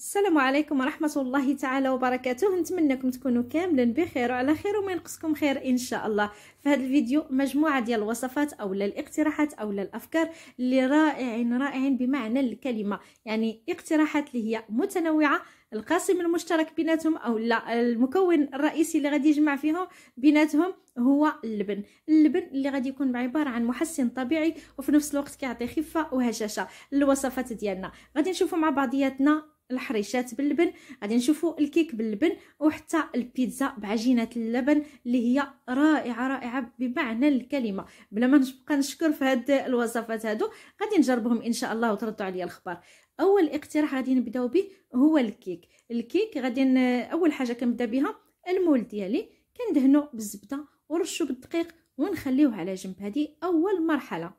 السلام عليكم ورحمة الله تعالى وبركاته نتمنىكم تكونوا كاملا بخير وعلى خير وما ينقصكم خير إن شاء الله في هذا الفيديو مجموعة ديال الوصفات أو الاقتراحات أو الأفكار اللي رائعين رائعين بمعنى الكلمة يعني اقتراحات اللي هي متنوعة القاسم المشترك بيناتهم او لا المكون الرئيسي اللي غادي يجمع فيهم بيناتهم هو اللبن اللبن اللي غادي يكون عباره عن محسن طبيعي وفي نفس الوقت كيعطي خفه وهشاشه الوصفات ديالنا غادي نشوفوا مع بعضياتنا الحريشات باللبن غادي نشوفوا الكيك باللبن وحتى البيتزا بعجينه اللبن اللي هي رائعه رائعه بمعنى الكلمه بلا ما نبقى نشكر في هاد الوصفات هادو غادي نجربهم ان شاء الله وتردوا عليا الخبر اول اقتراح غادي نبداو به هو الكيك الكيك غادي اول حاجه كنبدا بها المول ديالي كندهنو بالزبده ورشو بالدقيق ونخليوه على جنب هذه اول مرحله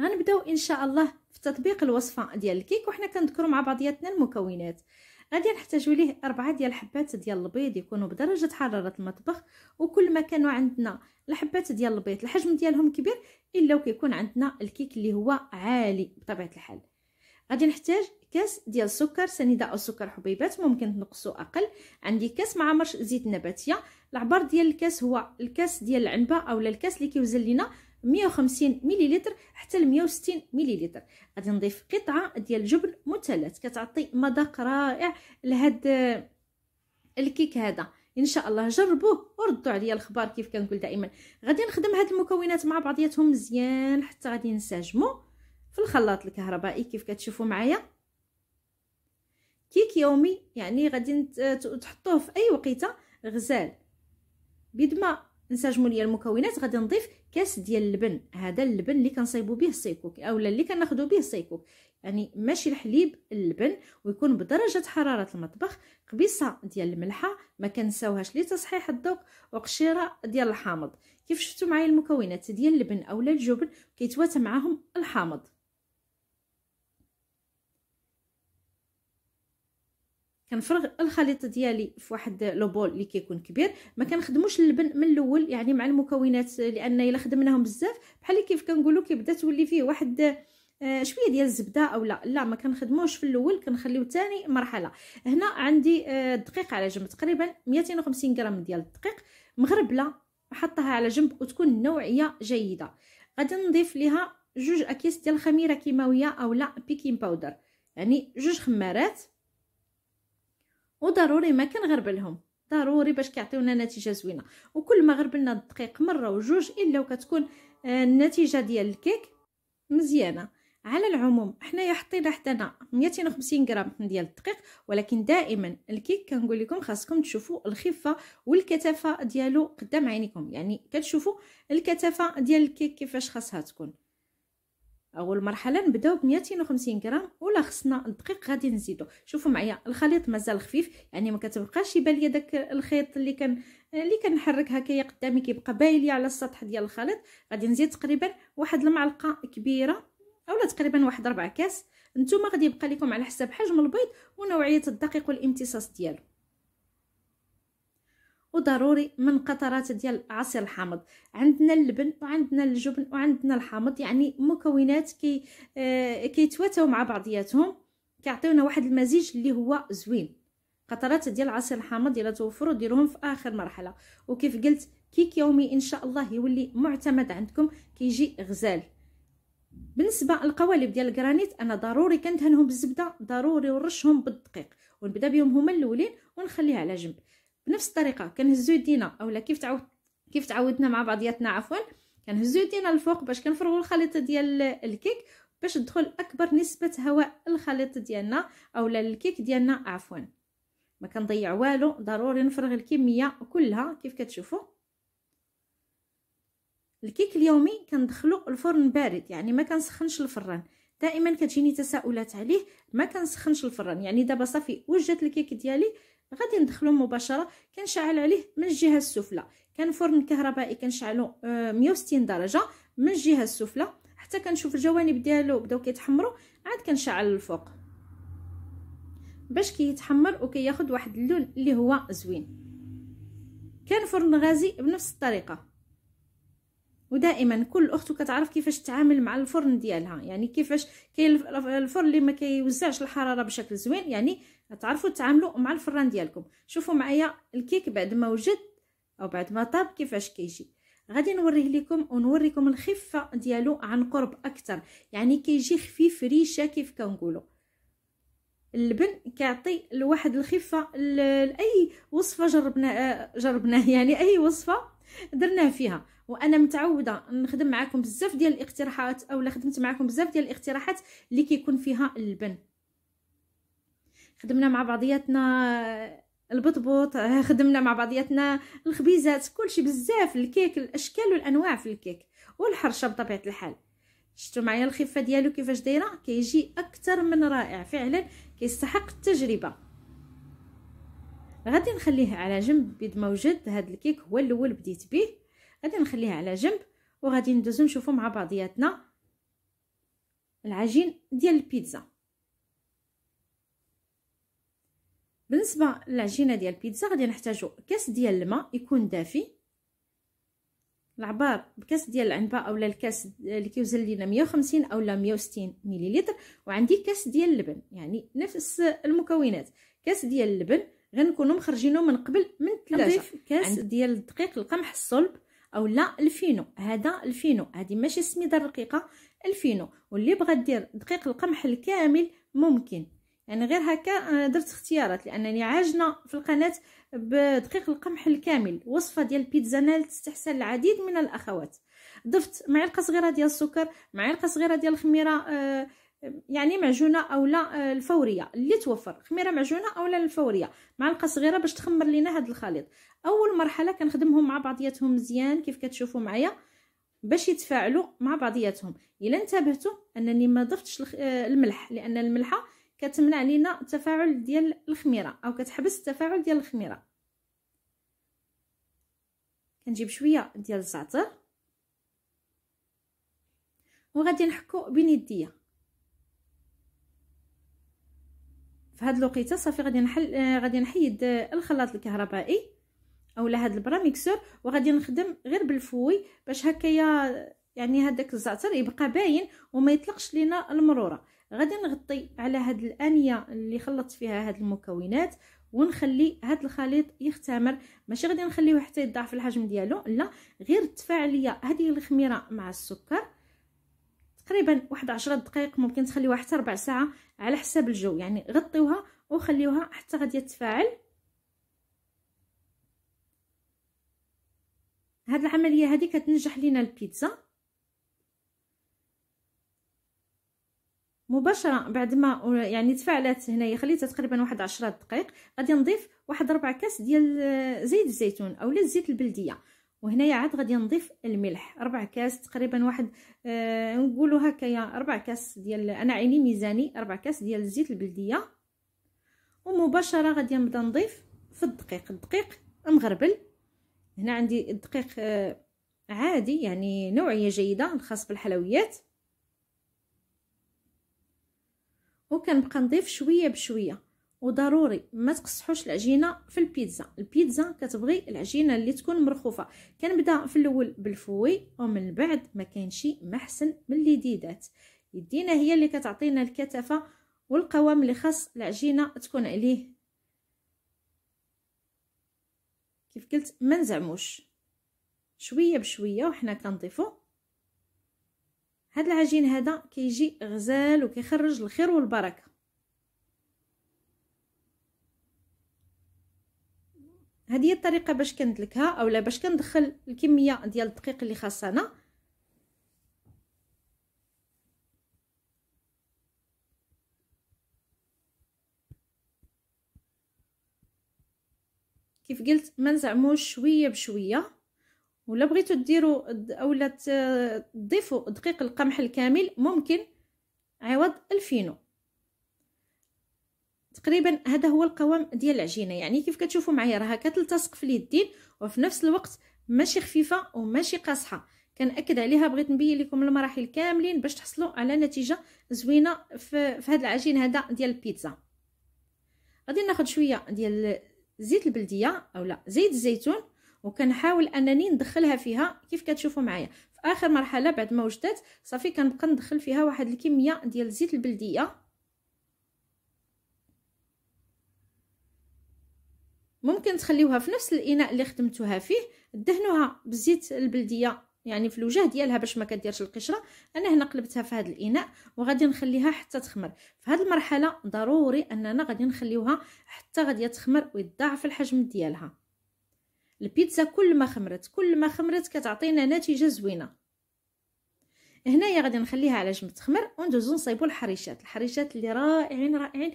غنبداو ان شاء الله في تطبيق الوصفه ديال الكيك وحنا كنذكروا مع بعضياتنا المكونات غادي نحتاجو ليه أربعة ديال الحبات ديال البيض يكونوا بدرجة حرارة المطبخ وكل ما كانوا عندنا الحبات ديال البيض الحجم ديالهم كبير إلا وكيكون عندنا الكيك اللي هو عالي بطبيعة الحال غادي نحتاج كاس ديال السكر سنيدة أو سكر حبيبات ممكن تنقصو أقل عندي كاس معمر زيت نباتية العبار ديال الكاس هو الكاس ديال العنبة أو الكاس اللي كيوزن لينا 150 مليلتر حتى ل 160 مليلتر غادي نضيف قطعه ديال جبن مثلث كتعطي مذاق رائع لهاد الكيك هذا ان شاء الله جربوه وردوا عليا الاخبار كيف كنقول دائما غادي نخدم هاد المكونات مع بعضياتهم مزيان حتى غادي ينسجموا في الخلاط الكهربائي كيف كتشوفوا معايا كيك يومي يعني غادي تحطوه في اي وقيته غزال بيد ما نسجموا ليا المكونات غادي نضيف كاس ديال اللبن هذا اللبن اللي كنصايبوا به السيكوك اولا اللي كناخذوا به السيكوك يعني ماشي الحليب اللبن ويكون بدرجه حراره المطبخ قبيصه ديال الملحه ما كنساوهاش لتصحيح الذوق وقشيره ديال الحامض كيف شفتوا معايا المكونات ديال اللبن اولا الجبن كيتواتى معاهم الحامض كنفرغ الخليط ديالي في واحد لو بول اللي كيكون كبير ما كنخدموش اللبن من الاول يعني مع المكونات لان الا خدمناهم بزاف بحال كيف كنقولوا كيبدا تولي فيه واحد آه شويه ديال الزبده او لا لا ما كنخدموش في الاول كنخليو ثاني مرحله هنا عندي آه الدقيق على جنب تقريبا 250 غرام ديال الدقيق مغربله حطها على جنب وتكون نوعيه جيده غادي نضيف ليها جوج اكياس ديال الخميره كيماويه او لا بيكين باودر يعني جوج خمارات وضروري ما كنغرب ضروري باش كيعطيونا نتيجه زوينه وكل ما غربلنا الدقيق مره وجوج الا وكتكون آه، النتيجه ديال الكيك مزيانه على العموم حنايا حطينا حدانا 250 غرام ديال الدقيق ولكن دائما الكيك كنقول لكم خاصكم تشوفوا الخفه والكثافه ديالو قدام عينيكم يعني كتشوفوا الكثافه ديال الكيك كيفاش خاصها تكون اول مرحله نبداو ب 250 غرام ولا خصنا الدقيق غادي نزيدو شوفوا معايا الخليط مازال خفيف يعني ما كتبقاش يبان ليا داك الخيط اللي كان اللي كنحرك هكايا قدامي كيبقى باين ليا على السطح ديال الخليط غادي نزيد تقريبا واحد المعلقه كبيره اولا تقريبا واحد ربع كاس نتوما غادي يبقى لكم على حساب حجم البيض ونوعيه الدقيق والامتصاص ديالو وضروري من قطرات ديال عصير الحامض عندنا اللبن وعندنا الجبن وعندنا الحامض يعني مكونات كي آه كيتواتاو مع بعضياتهم كيعطيونا واحد المزيج اللي هو زوين قطرات ديال عصير الحامض الا توفروا ديروهم في اخر مرحله وكيف قلت كيك يومي ان شاء الله يولي معتمد عندكم كيجي غزال بالنسبه للقوالب ديال الجرانيت انا ضروري كندهنهم بالزبده ضروري نرشهم بالدقيق ونبدا بهم هما الاولين ونخليها على جنب بنفس الطريقه كنهزو يدينا اولا كيف تعود كيف تعودنا مع بعضياتنا عفوا كنهزو يدينا الفوق باش كنفرغوا الخليط ديال الكيك باش تدخل اكبر نسبه هواء الخليط ديالنا اولا الكيك ديالنا عفوا ما كنضيع والو ضروري نفرغ الكميه كلها كيف كتشوفوا الكيك اليومي كندخلو الفرن بارد يعني ما كنسخنش الفران دائما كتجيني تساؤلات عليه ما كنسخنش الفران يعني دابا صافي وجدت الكيك ديالي غادي ندخلو مباشره كنشعل عليه من الجهه السفلى كان فرن كهربائي كنشعلو 160 آه، درجه من الجهه السفلى حتى كنشوف الجوانب ديالو بداو كيتحمروا عاد كنشعل الفوق باش كيتحمر وكياخد واحد اللون اللي هو زوين كان فرن غازي بنفس الطريقه ودائما كل اخت كتعرف كيفاش تتعامل مع الفرن ديالها يعني كيفاش كاين الفرن اللي ما كيوزعش الحراره بشكل زوين يعني تعرفوا تتعاملوا مع الفران ديالكم شوفوا معايا الكيك بعد ما وجد او بعد ما طاب كيفاش كيجي غادي نوريه لكم ونوريكم الخفه ديالو عن قرب اكثر يعني كيجي خفيف ريشه كيف كنقولوا اللبن كيعطي لواحد الخفه لاي وصفه جربنا جربناه يعني اي وصفه درناه فيها وانا متعوده نخدم معكم بزاف ديال الاقتراحات اولا خدمت معكم بزاف ديال الاقتراحات اللي كيكون فيها اللبن خدمنا مع بعضياتنا البطبوط آه، خدمنا مع بعضياتنا الخبيزات كلشي بزاف الكيك الاشكال والانواع في الكيك والحرشه بطبيعه الحال شفتوا معايا الخفه ديالو كيفاش دايره كيجي اكثر من رائع فعلا كيستحق التجربه غادي نخليه على جنب بيد ما وجد هذا الكيك هو الاول بديت به غادي نخليه على جنب وغادي ندوزو نشوفو مع بعضياتنا العجين ديال البيتزا بالنسبه للعجينه ديال البيتزا غادي نحتاجو كاس ديال الماء يكون دافي العبار بكاس ديال العنبه اولا الكاس اللي كيوزن لينا 150 اولا 160 مليلتر وعندي كاس ديال اللبن يعني نفس المكونات كاس ديال اللبن غنكونوا مخرجينه من قبل من الثلاجه كاس ديال الدقيق القمح الصلب اولا الفينو هذا الفينو هذه ماشي السميده الرقيقه الفينو واللي بغى دير دقيق القمح الكامل ممكن يعني غير هكا درت اختيارات لانني عاجنه في القناه بدقيق القمح الكامل وصفه ديال البيتزا نالت استحسان العديد من الاخوات ضفت معلقه صغيره ديال السكر معلقه صغيره ديال الخميره آه، يعني معجونه اولا آه، الفوريه اللي توفر خميره معجونه اولا الفوريه معلقه صغيره باش تخمر لينا هذا الخليط اول مرحله كنخدمهم مع بعضياتهم مزيان كيف كتشوفوا معايا باش يتفاعلوا مع بعضياتهم الا انتبهتوا انني ما ضفتش آه، الملح لان الملحه كتمنع لينا التفاعل ديال الخميره او كتحبس التفاعل ديال الخميره كنجيب شويه ديال الزعتر وغادي نحكو بين يديا في هاد الوقيته صافي غادي نحل آه، غادي نحيد الخلاط الكهربائي اولا هاد البراميكسور وغادي نخدم غير بالفوي باش هكايا يعني هذاك الزعتر يبقى باين وما يطلقش لينا المروره غادي نغطي على هاد الانيه اللي خلطت فيها هاد المكونات ونخلي هاد الخليط يختمر ماشي غادي نخليه حتى يضاعف الحجم ديالو لا غير تفاعليه هذه الخميره مع السكر تقريبا واحد عشرة دقائق ممكن تخليوها حتى ربع ساعه على حساب الجو يعني غطيوها وخليوها حتى غادي تتفاعل هاد العمليه هذه كتنجح لينا البيتزا مباشره بعد ما يعني تفاعلات هنايا خليتها تقريبا واحد 10 دقائق غادي نضيف واحد ربع كاس ديال زيت الزيتون اولا زيت البلديه وهنايا عاد غادي نضيف الملح ربع كاس تقريبا واحد آه نقولوا هكايا ربع كاس ديال انا عيني ميزاني ربع كاس ديال الزيت البلديه ومباشره غادي نبدا نضيف في الدقيق الدقيق مغربل هنا عندي الدقيق آه عادي يعني نوعيه جيده الخاص بالحلويات وكنبقى نضيف شويه بشويه وضروري ما تقصحوش العجينه في البيتزا البيتزا كتبغي العجينه اللي تكون مرخوفه كنبدا في الاول بالفوي ومن بعد ما كاينش ما احسن من الليديدات ديدات يدينا هي اللي كتعطينا الكثافه والقوام اللي خاص العجينه تكون عليه كيف قلت ما نزعموش شويه بشويه وحنا كنضيفو هاد العجين هذا كيجي غزال وكيخرج الخير والبركه هذه هي الطريقه باش كندلكها اولا باش كندخل الكميه ديال الدقيق اللي خاصنا كيف قلت ما نزعموش شويه بشويه ولا بغيتو ديروا اولا تضيفوا دقيق القمح الكامل ممكن عوض الفينو تقريبا هذا هو القوام ديال العجينه يعني كيف كتشوفوا معايا راها كتلتصق في اليدين وفي نفس الوقت ماشي خفيفه وماشي قاصحه كنأكد عليها بغيت نبين لكم المراحل كاملين باش تحصلوا على نتيجه زوينه في, في هذا العجين هذا ديال البيتزا غادي ناخذ شويه ديال زيت البلديه اولا زيت الزيتون وكنحاول انني ندخلها فيها كيف كتشوفوا معايا في اخر مرحله بعد ما وجدت صافي كنبقى ندخل فيها واحد الكميه ديال زيت البلديه ممكن تخليوها في نفس الاناء اللي خدمتوها فيه دهنوها بزيت البلديه يعني في الوجه ديالها باش ما كديرش القشره انا هنا قلبتها في هذا الاناء وغادي نخليها حتى تخمر في هذه المرحله ضروري اننا غادي نخليوها حتى غادي تخمر ويتضاعف الحجم ديالها البيتزا كل ما خمرت كل ما خمرت كتعطينا نتيجه زوينه هنايا غادي نخليها على جنب تخمر وندوزو نصايبو الحريشات الحريشات اللي رائعين رائعين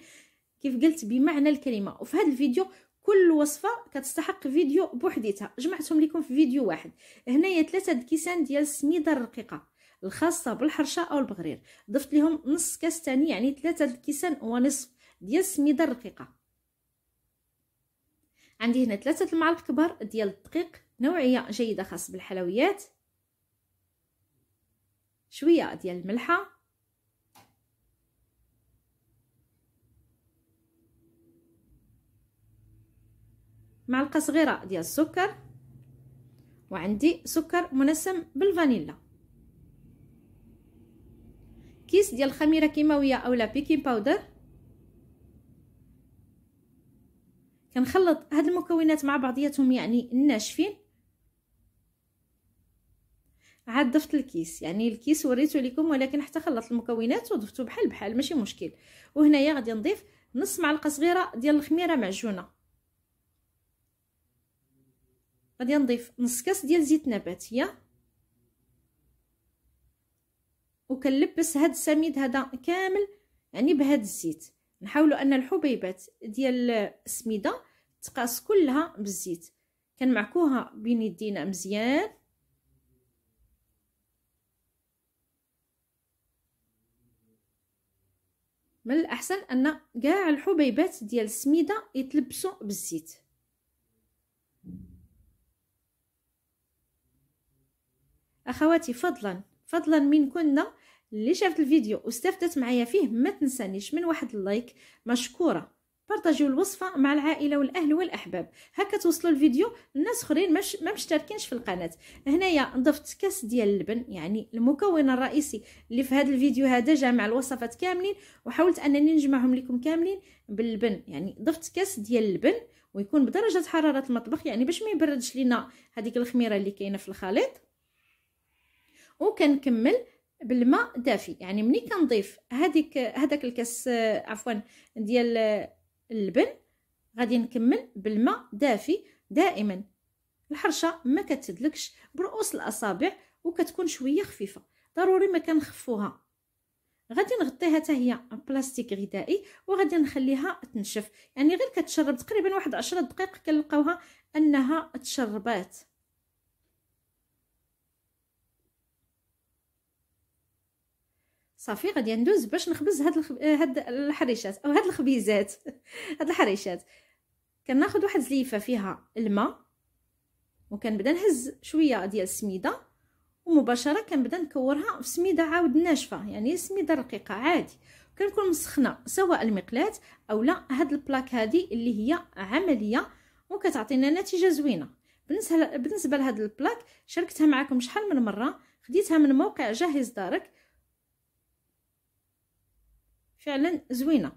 كيف قلت بمعنى الكلمه وفي هذا الفيديو كل وصفه كتستحق فيديو بوحديتها جمعتهم لكم في فيديو واحد هنايا ثلاثة كيسان ديال السميده الرقيقه الخاصه بالحرشه او البغرير ضفت لهم نص كاس تاني يعني ثلاثة كيسان ونصف ديال السميده الرقيقه عندي هنا ثلاثة المعالق كبار ديال الدقيق نوعية جيدة خاص بالحلويات شوية ديال الملحة معلقه صغيره ديال السكر وعندي سكر منسم بالفانيلا كيس ديال الخميره كيماويه اولا بيكين باودر كنخلط هاد المكونات مع بعضياتهم يعني الناشفين عاد ضفت الكيس يعني الكيس وريته لكم ولكن حتى خلطت المكونات وضفتو بحال بحال ماشي مشكل وهنايا غادي نضيف نص معلقه صغيره ديال الخميره معجونه غادي نضيف نص كاس ديال زيت نباتيه وكنلبس هاد السميد هذا كامل يعني بهاد الزيت نحاولوا ان الحبيبات ديال السميده تقاس كلها بالزيت كنمعكوها بين يدينا مزيان من الاحسن ان كاع الحبيبات ديال السميده يتلبسوا بالزيت اخواتي فضلا فضلا من كنا اللي شافت الفيديو واستفدت معايا فيه ما تنسانيش من واحد اللايك مشكوره بارطاجيو الوصفه مع العائله والاهل والاحباب هكا توصلوا الفيديو للناس خرين مش ما مشتركينش في القناه هنايا ضفت كاس ديال اللبن يعني المكون الرئيسي اللي في هذا الفيديو هذا جامع الوصفات كاملين وحاولت انني نجمعهم لكم كاملين باللبن يعني ضفت كاس ديال اللبن ويكون بدرجه حراره المطبخ يعني باش ما يبردش لينا هذيك الخميره اللي كاينه في الخليط وكنكمل بالماء دافي يعني ملي كنضيف هذيك هذاك الكاس عفوا ديال اللبن غادي نكمل بالماء دافي دائما الحرشه ما كتدلكش برؤوس الاصابع وكتكون شويه خفيفه ضروري ما كنخفوها غادي نغطيها حتى هي بلاستيك غذائي وغادي نخليها تنشف يعني غير كتشرب تقريبا واحد عشرة دقائق كنلقاوها انها تشربات صافي غادي ندوز باش نخبز هاد الخب... هاد الحريشات او هاد الخبيزات هاد الحريشات كناخذ واحد زليفه فيها الماء وكنبدا نهز شويه ديال السميده ومباشره كنبدا نكورها في سميده عاود ناشفه يعني سميده رقيقه عادي كنكون مسخنه سواء المقلاه اولا هاد البلاك هادي اللي هي عمليه وكتعطينا نتيجه زوينه بالنسبه بالنسبه لهاد البلاك شاركتها معكم شحال من مره خديتها من موقع جاهز دارك فعلا زوينه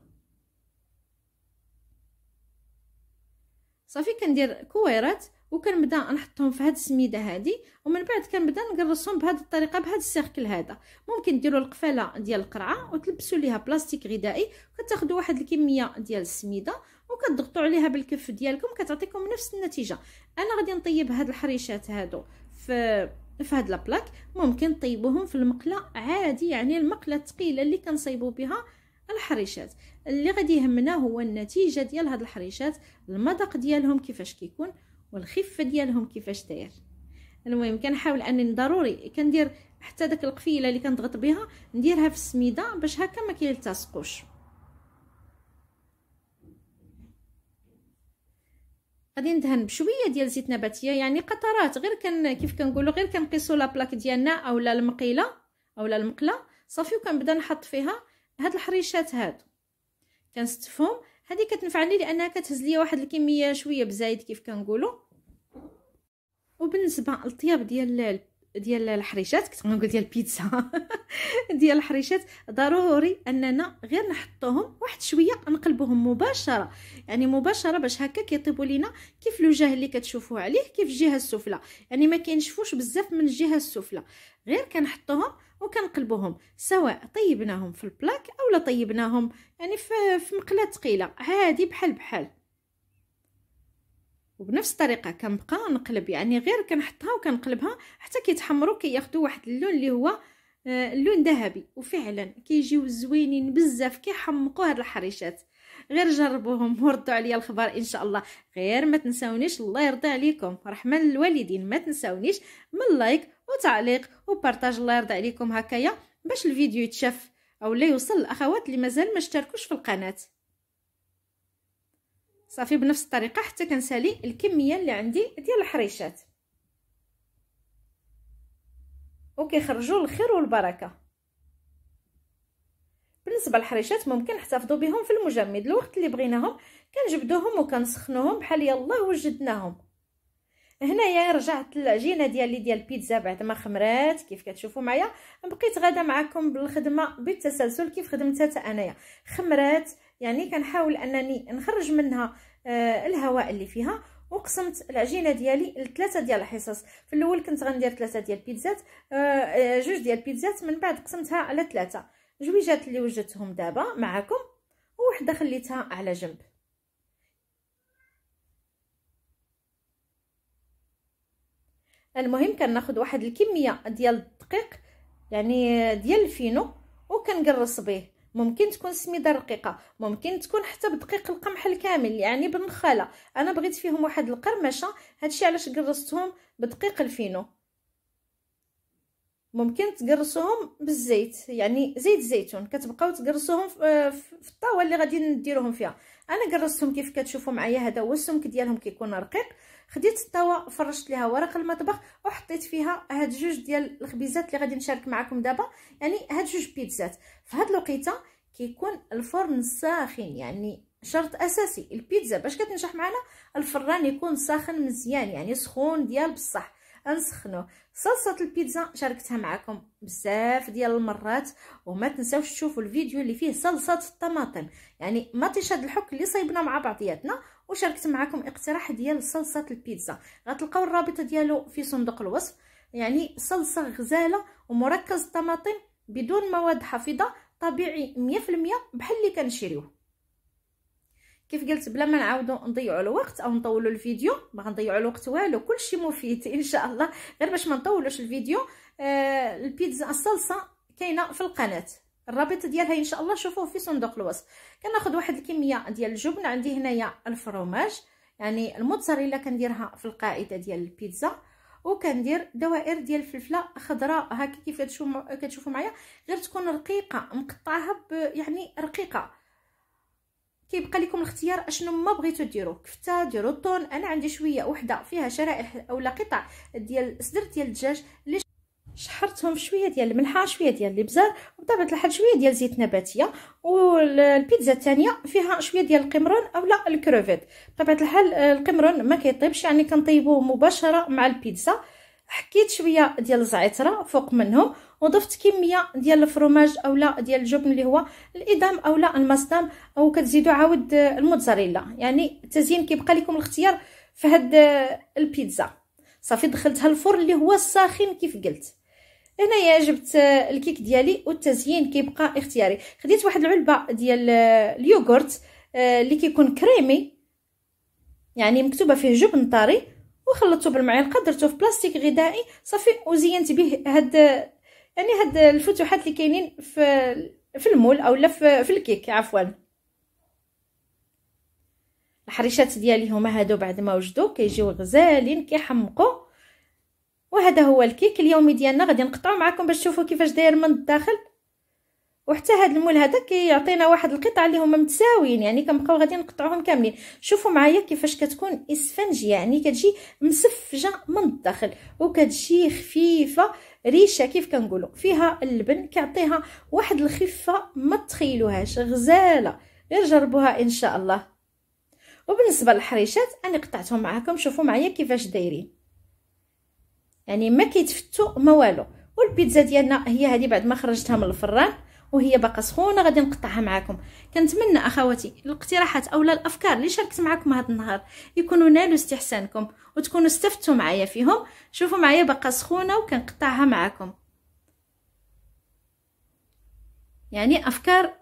صافي كندير كويرات وكنبدا نحطهم في هاد السميده هادي ومن بعد كنبدا نقرصهم بهاد الطريقه بهاد السيركل هذا ممكن ديروا القفاله ديال القرعه وتلبسوا ليها بلاستيك غذائي كتاخذوا واحد الكميه ديال السميده وكتضغطوا عليها بالكف ديالكم كتعطيكم نفس النتيجه انا غادي نطيب هاد الحريشات هادو في في هاد لابلاك ممكن طيبوهم في المقله عادي يعني المقله الثقيله اللي كنصيبو بها الحريشات اللي غادي يهمنا هو النتيجه ديال هاد الحريشات المذاق ديالهم كيفاش كيكون والخفه ديالهم كيفاش داير المهم كنحاول انني ضروري كندير حتى داك القفيله اللي كنضغط بها نديرها في السميده باش هكا ما كيلتصقوش غادي ندهن بشويه ديال زيت نباتيه يعني قطرات غير كن كيف كنقولوا غير كنقيسوا لابلاك ديالنا اولا المقيله اولا المقله صافي وكنبدا نحط فيها هاد الحريشات هادو كنستفهم هذه كتنفعني لانها كتهز ليا واحد الكميه شويه بزايد كيف كنقولوا وبالنسبه للطياب ديال ديال الحريشات كنت غنقول ديال البيتزا ديال الحريشات ضروري اننا غير نحطوهم واحد شويه نقلبوهم مباشره يعني مباشره باش هكا كيطيبوا لينا كيف الوجه اللي كتشوفوه عليه كيف الجهه السفلى يعني ما كينشفوش بزاف من الجهه السفلى غير كنحطوهم وكنقلبوهم سواء طيبناهم في البلاك اولا طيبناهم يعني في مقله ثقيله عادي بحال بحال وبنفس الطريقه كنبقى نقلب يعني غير كنحطها وكنقلبها حتى كيتحمروا كياخذوا واحد اللون اللي هو آه، اللون ذهبي وفعلا كيجيو زوينين بزاف كيحمقوا هاد الحريشات غير جربوهم وردوا عليا الخبر ان شاء الله غير ما تنساونيش الله يرضى عليكم رحمه للوالدين ما تنساونيش من لايك وتعليق وبارطاج الله يرضى عليكم هكايا باش الفيديو يتشاف او لا يوصل الاخوات اللي مازال ما اشتركوش في القناه صافي بنفس الطريقه حتى كنسالي الكميه اللي عندي ديال الحريشات وكيخرجوا الخير والبركه بالنسبه للحريشات ممكن نحتفظوا بهم في المجمد الوقت اللي بغيناهم كنجبدوهم وكنسخنوهم بحال يلاه وجدناهم هنايا رجعت العجينه ديالي ديال البيتزا بعد ما خمرات كيف كتشوفوا معايا بقيت غاده معكم بالخدمه بالتسلسل كيف خدمتها حتى انايا خمرات يعني كنحاول انني نخرج منها آه، الهواء اللي فيها وقسمت العجينه ديالي لثلاثه ديال الحصص في الاول كنت غندير ثلاثه ديال البيتزات آه، آه، جوج ديال البيتزات من بعد قسمتها على ثلاثه جويجات اللي وجدتهم دابا معكم وحده خليتها على جنب المهم كناخذ واحد الكميه ديال الدقيق يعني ديال الفينو وكنقرص به ممكن تكون سميده رقيقه ممكن تكون حتى بدقيق القمح الكامل يعني بالنخاله انا بغيت فيهم واحد القرمشه هادشي علاش قرصتهم بدقيق الفينو ممكن تقرصوهم بالزيت يعني زيت الزيتون كتبقاو تقرصوهم في الطاوه اللي غادي نديروهم فيها انا قرصتهم كيف كتشوفوا معايا هذا هو السمك ديالهم كيكون رقيق خديت الطاوه فرشت ليها ورق المطبخ وحطيت فيها هاد جوج ديال الخبيزات اللي غادي نشارك معكم دابا يعني هاد جوج بيتزات فهاد الوقيته كيكون الفرن ساخن يعني شرط اساسي البيتزا باش كتنجح معنا الفران يكون ساخن مزيان يعني سخون ديال بصح نسخنو صلصه البيتزا شاركتها معكم بزاف ديال المرات وما تنساوش تشوفوا الفيديو اللي فيه صلصه الطماطم يعني ما تشد الحك اللي صايبنا مع بعضياتنا وشاركت معكم اقتراح ديال صلصه البيتزا غتلقاو الرابط ديالو في صندوق الوصف يعني صلصه غزاله ومركز طماطم بدون مواد حافظه طبيعي 100% بحال اللي كنشريوه كيف قلت بلا ما نعاودو نضيعوا الوقت او نطولوا الفيديو ما غنضيعوا الوقت والو كلشي مفيد ان شاء الله غير باش ما نطولوش الفيديو آه البيتزا الصلصه كاينه في القناه الرابط ديالها ان شاء الله شوفوه في صندوق الوصف كناخذ واحد الكميه ديال الجبن عندي هنايا الفروماج يعني الموتزاريلا كنديرها في القاعده ديال البيتزا وكندير دوائر ديال الفلفله خضراء هكا كيف كتشوفوا معايا غير تكون رقيقه مقطعها يعني رقيقه كيبقى لكم الاختيار اشنو ما بغيتو ديرو كفته ديرو طون انا عندي شويه وحده فيها شرائح اولا قطع ديال صدر ديال الدجاج شحرتهم شويه ديال الملحه شويه ديال الابزار وبطبيعه الحال شويه ديال زيت نباتيه والبيتزا الثانيه فيها شويه ديال القمرون اولا الكروفيت بطبيعه الحال القمرون ما كيطيبش يعني كنطيبوه مباشره مع البيتزا حكيت شويه ديال الزعتره فوق منهم وضفت كميه ديال الفرماج اولا ديال الجبن اللي هو الادام اولا المصدام او كتزيدوا عاود الموتزاريلا يعني التزيين كيبقى لكم الاختيار في هاد البيتزا صافي دخلتها الفرن اللي هو الساخن كيف قلت هنايا جبت آه، الكيك ديالي والتزيين كيبقى اختياري خديت واحد العلبه ديال آه، اليوغورت آه، اللي كيكون كريمي يعني مكتوبه فيه جبن طري وخلطته بالمعلقه درته في بلاستيك غذائي صافي وزينت به هاد يعني هاد الفتوحات اللي كاينين في في المول اولا في, في الكيك عفوا الحريشات ديالي هما هادو بعد ما وجدو كيجيو غزالين كيحمقوا وهذا هو الكيك اليومي ديالنا غادي نقطعو معكم باش تشوفوا كيفاش داير من الداخل وحتى هاد المول هذا كيعطينا واحد القطع اللي هما متساويين يعني كنبقاو غادي نقطعوهم كاملين شوفوا معايا كيفاش كتكون اسفنجيه يعني كتجي مسفجه من الداخل وكتجي خفيفه ريشه كيف كنقولوا فيها اللبن كيعطيها واحد الخفه ما تخيلوهاش غزاله غير جربوها ان شاء الله وبالنسبه للحريشات انا قطعتهم معكم شوفوا معايا كيفاش دايرين يعني ما كيتفتو ما والو والبيتزا ديالنا هي هذه بعد ما خرجتها من الفران وهي باقا سخونه غادي نقطعها معكم كنتمنى اخواتي الاقتراحات اولا الافكار اللي شاركت معكم هذا النهار يكونوا نالوا استحسانكم وتكونوا استفدتوا معايا فيهم شوفوا معايا باقا سخونه وكنقطعها معكم يعني افكار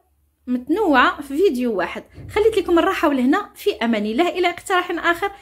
متنوعه في فيديو واحد خليت لكم الراحه ولهنا في امان الله الى اقتراح اخر